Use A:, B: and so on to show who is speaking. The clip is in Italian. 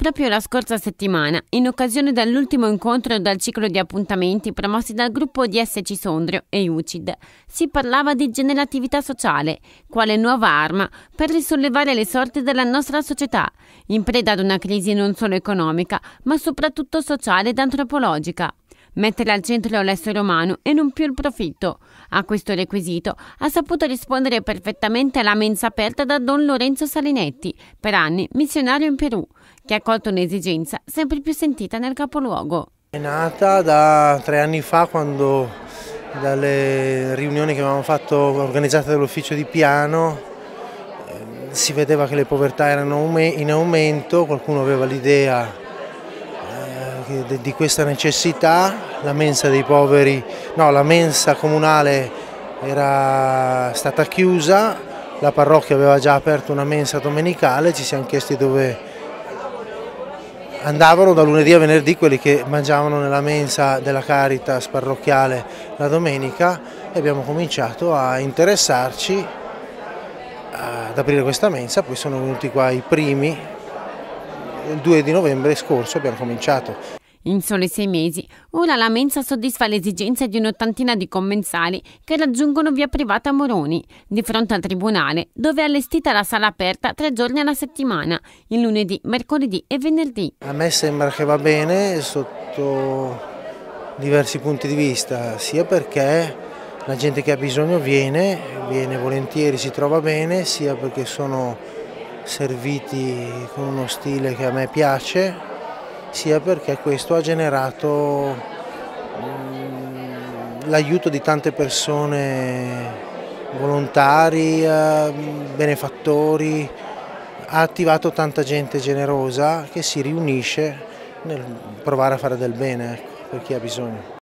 A: Proprio la scorsa settimana, in occasione dell'ultimo incontro dal ciclo di appuntamenti promossi dal gruppo di SC Sondrio e UCID, si parlava di generatività sociale, quale nuova arma per risollevare le sorti della nostra società, in preda ad una crisi non solo economica, ma soprattutto sociale ed antropologica mettere al centro l'essere umano e non più il profitto. A questo requisito ha saputo rispondere perfettamente la mensa aperta da Don Lorenzo Salinetti, per anni missionario in Perù, che ha colto un'esigenza sempre più sentita nel capoluogo.
B: È nata da tre anni fa quando dalle riunioni che avevamo fatto organizzate dall'ufficio di piano eh, si vedeva che le povertà erano in aumento, qualcuno aveva l'idea di questa necessità, la mensa dei poveri, no, la mensa comunale era stata chiusa, la parrocchia aveva già aperto una mensa domenicale, ci siamo chiesti dove andavano da lunedì a venerdì quelli che mangiavano nella mensa della Caritas parrocchiale la domenica e abbiamo cominciato a interessarci ad aprire questa mensa, poi sono venuti qua i primi, il 2 di novembre scorso abbiamo cominciato. In soli sei mesi,
A: ora la mensa soddisfa le esigenze di un'ottantina di commensali che raggiungono via privata Moroni, di fronte al tribunale, dove è allestita la sala aperta tre giorni alla settimana, il lunedì, mercoledì e venerdì.
B: A me sembra che va bene sotto diversi punti di vista, sia perché la gente che ha bisogno viene, viene volentieri, si trova bene, sia perché sono serviti con uno stile che a me piace sia perché questo ha generato mm, l'aiuto di tante persone volontari, ehm, benefattori, ha attivato tanta gente generosa che si riunisce nel provare a fare del bene ecco, per chi ha bisogno.